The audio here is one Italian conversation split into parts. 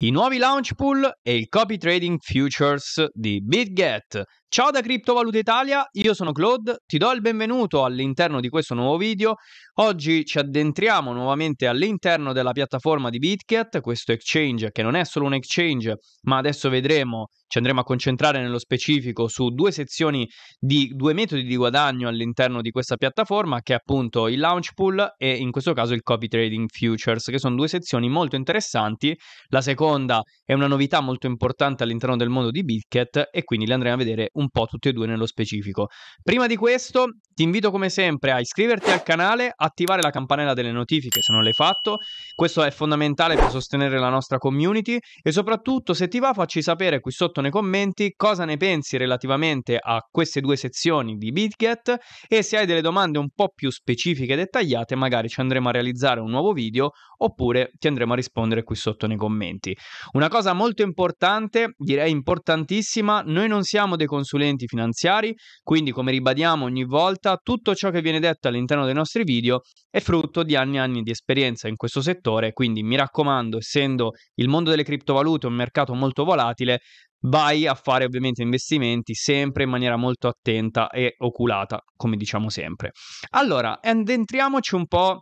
i nuovi launch pool e il copy trading futures di BitGet, Ciao da Criptovaluta Italia, io sono Claude, ti do il benvenuto all'interno di questo nuovo video. Oggi ci addentriamo nuovamente all'interno della piattaforma di BitCat, questo exchange che non è solo un exchange, ma adesso vedremo, ci andremo a concentrare nello specifico su due sezioni di due metodi di guadagno all'interno di questa piattaforma, che è appunto il launch pool e in questo caso il copy trading futures, che sono due sezioni molto interessanti. La seconda è una novità molto importante all'interno del mondo di BitCat e quindi le andremo a vedere un po' tutti e due nello specifico. Prima di questo ti invito come sempre a iscriverti al canale, attivare la campanella delle notifiche se non l'hai fatto, questo è fondamentale per sostenere la nostra community e soprattutto se ti va facci sapere qui sotto nei commenti cosa ne pensi relativamente a queste due sezioni di BitGet e se hai delle domande un po' più specifiche e dettagliate magari ci andremo a realizzare un nuovo video oppure ti andremo a rispondere qui sotto nei commenti. Una cosa molto importante, direi importantissima, noi non siamo dei consumatori consulenti finanziari, quindi come ribadiamo ogni volta, tutto ciò che viene detto all'interno dei nostri video è frutto di anni e anni di esperienza in questo settore, quindi mi raccomando, essendo il mondo delle criptovalute un mercato molto volatile, vai a fare ovviamente investimenti sempre in maniera molto attenta e oculata, come diciamo sempre. Allora, addentriamoci un po'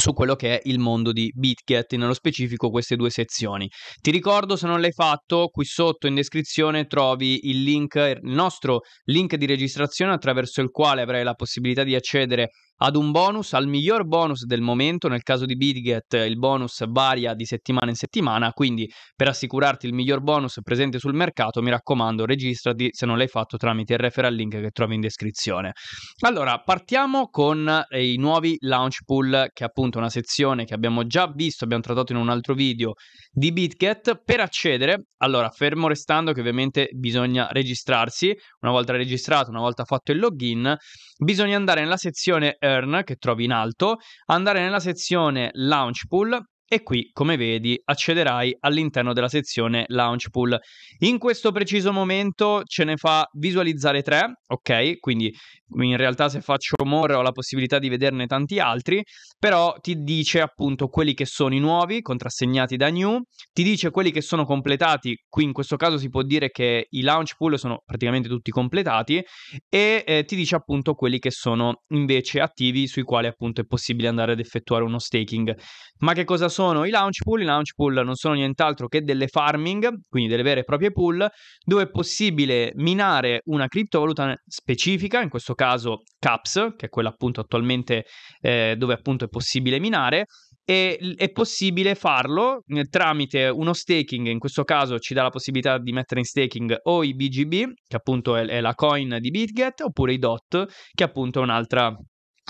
su quello che è il mondo di BitGet, nello specifico queste due sezioni. Ti ricordo, se non l'hai fatto, qui sotto in descrizione trovi il link, il nostro link di registrazione attraverso il quale avrai la possibilità di accedere ad un bonus, al miglior bonus del momento, nel caso di Bitget il bonus varia di settimana in settimana, quindi per assicurarti il miglior bonus presente sul mercato mi raccomando registrati se non l'hai fatto tramite il referral link che trovi in descrizione. Allora partiamo con eh, i nuovi launch pool che è appunto una sezione che abbiamo già visto, abbiamo trattato in un altro video di Bitget per accedere, allora fermo restando che ovviamente bisogna registrarsi, una volta registrato, una volta fatto il login, bisogna andare nella sezione eh, Earn che trovi in alto, andare nella sezione Launch Pool e qui, come vedi, accederai all'interno della sezione Launch Pool. In questo preciso momento ce ne fa visualizzare tre, ok? Quindi in realtà se faccio more ho la possibilità di vederne tanti altri, però ti dice appunto quelli che sono i nuovi, contrassegnati da new, ti dice quelli che sono completati, qui in questo caso si può dire che i Launch Pool sono praticamente tutti completati, e eh, ti dice appunto quelli che sono invece attivi, sui quali appunto è possibile andare ad effettuare uno staking. Ma che cosa sono? sono i launch pool. I launch pool non sono nient'altro che delle farming, quindi delle vere e proprie pool, dove è possibile minare una criptovaluta specifica, in questo caso CAPS, che è quella appunto attualmente eh, dove appunto è possibile minare, e è possibile farlo eh, tramite uno staking, in questo caso ci dà la possibilità di mettere in staking o i BGB, che appunto è, è la coin di BitGet, oppure i DOT, che appunto è un'altra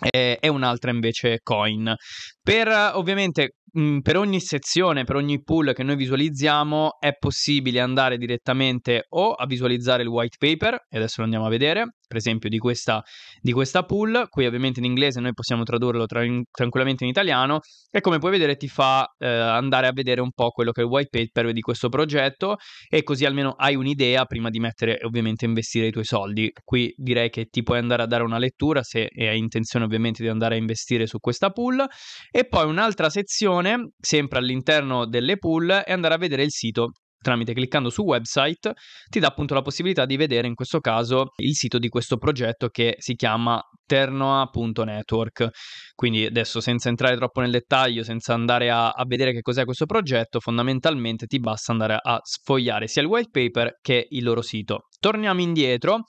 e un'altra invece coin. Per ovviamente mm, per ogni sezione, per ogni pool che noi visualizziamo è possibile andare direttamente o a visualizzare il white paper, e adesso lo andiamo a vedere, per esempio di questa, di questa pool, qui ovviamente in inglese noi possiamo tradurlo tra tranquillamente in italiano e come puoi vedere ti fa eh, andare a vedere un po' quello che è il white paper di questo progetto e così almeno hai un'idea prima di mettere ovviamente investire i tuoi soldi. Qui direi che ti puoi andare a dare una lettura se hai intenzione ovviamente di andare a investire su questa pool e poi un'altra sezione sempre all'interno delle pool è andare a vedere il sito tramite cliccando su website ti dà appunto la possibilità di vedere in questo caso il sito di questo progetto che si chiama ternoa.network quindi adesso senza entrare troppo nel dettaglio senza andare a, a vedere che cos'è questo progetto fondamentalmente ti basta andare a sfogliare sia il white paper che il loro sito torniamo indietro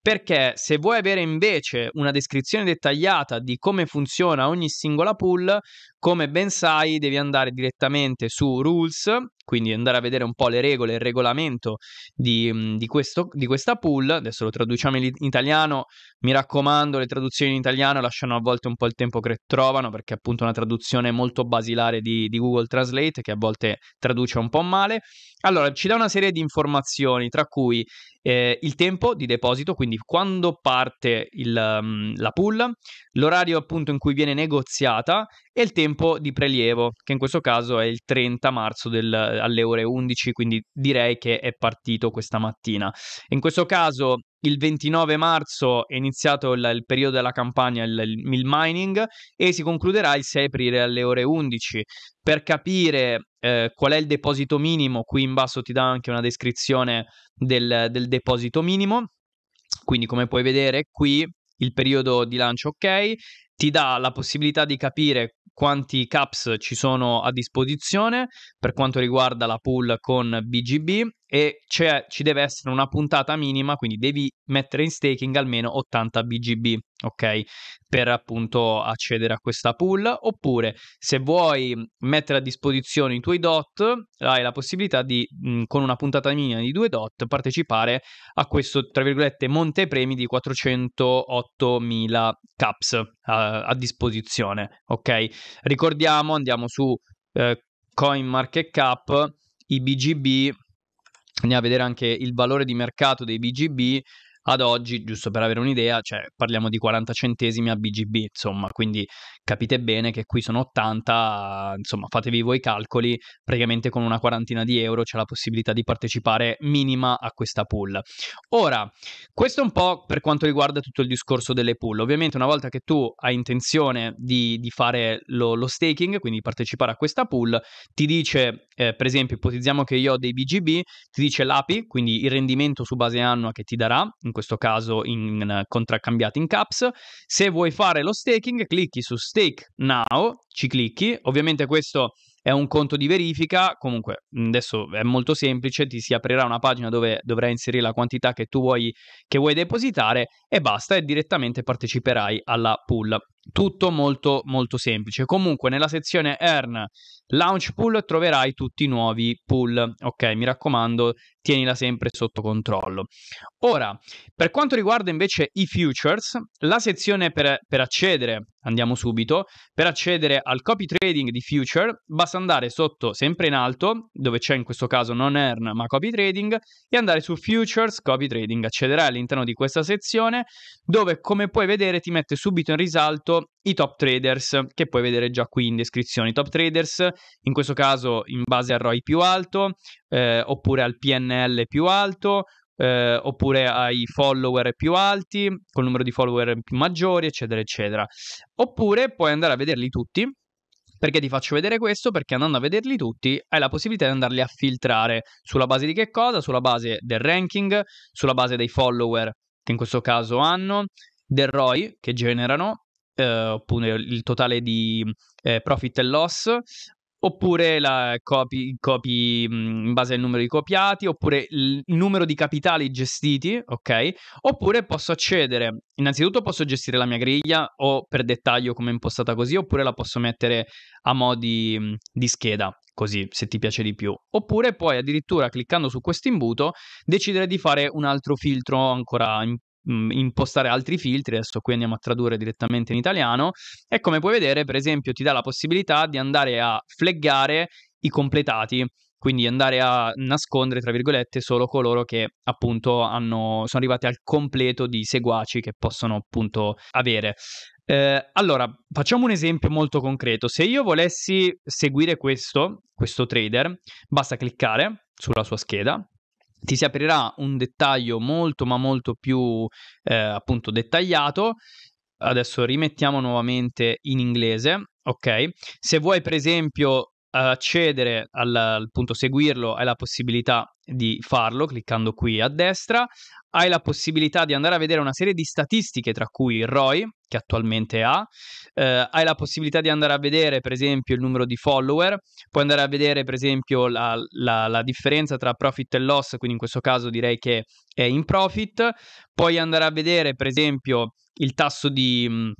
perché se vuoi avere invece una descrizione dettagliata di come funziona ogni singola pool, come ben sai devi andare direttamente su rules, quindi andare a vedere un po' le regole, e il regolamento di, mm, di, questo, di questa pool, adesso lo traduciamo in italiano, mi raccomando le traduzioni in italiano lasciano a volte un po' il tempo che trovano perché è appunto una traduzione molto basilare di, di Google Translate che a volte traduce un po' male. Allora ci dà una serie di informazioni tra cui eh, il tempo di deposito, quindi quando parte il, um, la pool, l'orario appunto in cui viene negoziata e il tempo di prelievo, che in questo caso è il 30 marzo del, alle ore 11, quindi direi che è partito questa mattina. In questo caso il 29 marzo è iniziato il, il periodo della campagna, il, il mining, e si concluderà il 6 aprile alle ore 11. Per capire eh, qual è il deposito minimo, qui in basso ti dà anche una descrizione del, del deposito minimo. Quindi, come puoi vedere, qui il periodo di lancio ok, ti dà la possibilità di capire quanti caps ci sono a disposizione per quanto riguarda la pool con BGB e cioè, ci deve essere una puntata minima, quindi devi mettere in staking almeno 80 BGB, ok? Per appunto accedere a questa pool, oppure se vuoi mettere a disposizione i tuoi dot, hai la possibilità di mh, con una puntata minima di 2 dot partecipare a questo tra virgolette montepremi di 408.000 caps a, eh, a disposizione, ok? Ricordiamo, andiamo su eh, CoinMarketCap, i BGB andiamo a vedere anche il valore di mercato dei BGB ad oggi, giusto per avere un'idea, cioè, parliamo di 40 centesimi a BGB, insomma, quindi capite bene che qui sono 80, insomma, fatevi voi i calcoli, praticamente con una quarantina di euro c'è la possibilità di partecipare minima a questa pool. Ora, questo è un po' per quanto riguarda tutto il discorso delle pool. Ovviamente una volta che tu hai intenzione di, di fare lo, lo, staking, quindi partecipare a questa pool, ti dice, eh, per esempio, ipotizziamo che io ho dei BGB, ti dice l'API, quindi il rendimento su base annua che ti darà in questo caso in contraccambiati in caps. Se vuoi fare lo staking, clicchi su Stake Now, ci clicchi. Ovviamente questo è un conto di verifica, comunque adesso è molto semplice, ti si aprirà una pagina dove dovrai inserire la quantità che tu vuoi, che vuoi depositare e basta e direttamente parteciperai alla pool. Tutto molto, molto semplice. Comunque, nella sezione Earn Launch Pool troverai tutti i nuovi pool. Ok, mi raccomando, tienila sempre sotto controllo. Ora, per quanto riguarda invece i futures, la sezione per, per accedere, andiamo subito, per accedere al copy trading di future, basta andare sotto, sempre in alto, dove c'è in questo caso non earn ma copy trading, e andare su futures copy trading. Accederai all'interno di questa sezione, dove come puoi vedere ti mette subito in risalto i top traders, che puoi vedere già qui in descrizione. I top traders, in questo caso in base al ROI più alto, eh, oppure al PNL più alto, eh, oppure ai follower più alti, col numero di follower maggiori, eccetera, eccetera. Oppure puoi andare a vederli tutti. Perché ti faccio vedere questo? Perché andando a vederli tutti hai la possibilità di andarli a filtrare sulla base di che cosa? Sulla base del ranking, sulla base dei follower che in questo caso hanno, del ROI che generano eh, oppure il totale di eh, profit e loss, oppure la copy, copy, mm, in base al numero di copiati, oppure il numero di capitali gestiti, ok? Oppure posso accedere, innanzitutto posso gestire la mia griglia o per dettaglio come è impostata così, oppure la posso mettere a modi di, mm, di scheda, così se ti piace di più. Oppure puoi addirittura cliccando su questo imbuto decidere di fare un altro filtro ancora in, mh, mhmm, impostare altri filtri, adesso qui andiamo a tradurre direttamente in italiano, e come puoi vedere per esempio ti dà la possibilità di andare a fleggare i completati, quindi andare a nascondere, tra virgolette, solo coloro che appunto hanno, sono arrivati al completo di seguaci che possono appunto avere. Eh, allora, facciamo un esempio molto concreto. Se io volessi seguire questo, questo trader, basta cliccare sulla sua scheda, ti si aprirà un dettaglio molto ma molto più eh, appunto dettagliato. Adesso rimettiamo nuovamente in inglese, ok? Se vuoi per esempio accedere al, al, punto seguirlo hai la possibilità di farlo cliccando qui a destra hai la possibilità di andare a vedere una serie di statistiche tra cui il ROI che attualmente ha eh, hai la possibilità di andare a vedere per esempio il numero di follower puoi andare a vedere per esempio la, la, la differenza tra profit e loss quindi in questo caso direi che è in profit puoi andare a vedere per esempio il tasso di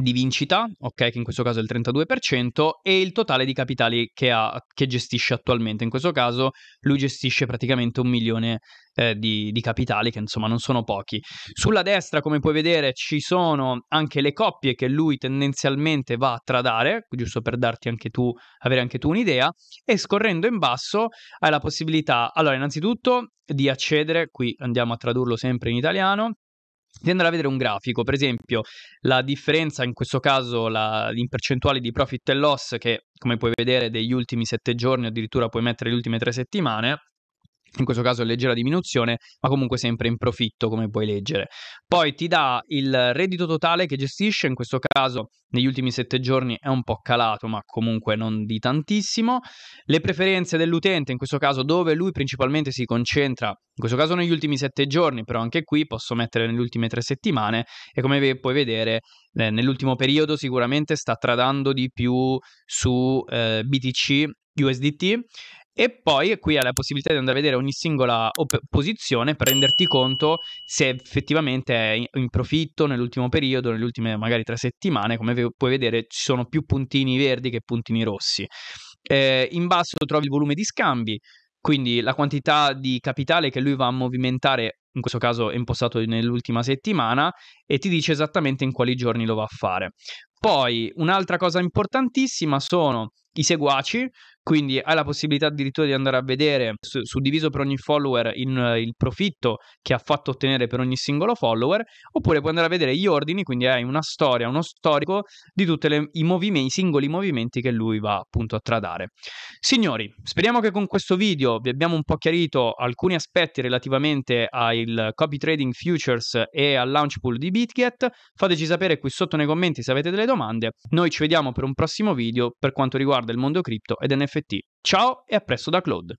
di vincita, ok, che in questo caso è il 32%, e il totale di capitali che, ha, che gestisce attualmente. In questo caso lui gestisce praticamente un milione eh, di, di, capitali, che insomma non sono pochi. Sulla destra, come puoi vedere, ci sono anche le coppie che lui tendenzialmente va a tradare, giusto per darti anche tu, avere anche tu un'idea, e scorrendo in basso hai la possibilità, allora innanzitutto di accedere, qui andiamo a tradurlo sempre in italiano, si tendono a vedere un grafico, per esempio la differenza, in questo caso la, in percentuale di profit e loss, che come puoi vedere degli ultimi sette giorni, addirittura puoi mettere le ultime tre settimane, in questo caso in leggera diminuzione, ma comunque sempre in profitto, come puoi leggere. Poi ti dà il reddito totale che gestisce, in questo caso negli ultimi sette giorni è un po' calato, ma comunque non di tantissimo. Le preferenze dell'utente, in questo caso dove lui principalmente si concentra, in questo caso negli ultimi sette giorni, però anche qui posso mettere nelle ultime tre settimane e come puoi vedere eh, nell'ultimo periodo sicuramente sta tradando di più su eh, BTC USDT e poi qui hai la possibilità di andare a vedere ogni singola op- posizione per renderti conto se effettivamente è in profitto nell'ultimo periodo, nelle ultime magari tre settimane, come ve- puoi vedere ci sono più puntini verdi che puntini rossi. Eh, in basso trovi il volume di scambi, quindi la quantità di capitale che lui va a movimentare, in questo caso è impostato nell'ultima settimana, e ti dice esattamente in quali giorni lo va a fare. Poi un'altra cosa importantissima sono i seguaci, quindi hai la possibilità addirittura di andare a vedere su- suddiviso per ogni follower in, uh, il profitto che ha fatto ottenere per ogni singolo follower, oppure puoi andare a vedere gli ordini, quindi hai una storia, uno storico di tutti i movimenti i singoli movimenti che lui va appunto a tradare. Signori, speriamo che con questo video vi abbiamo un po' chiarito alcuni aspetti relativamente al copy trading futures e al launch pool di BitGet. Fateci sapere qui sotto nei commenti se avete delle domande. Noi ci vediamo per un prossimo video per quanto riguarda il mondo cripto ed NFT NFT. Ciao e a presto da Claude.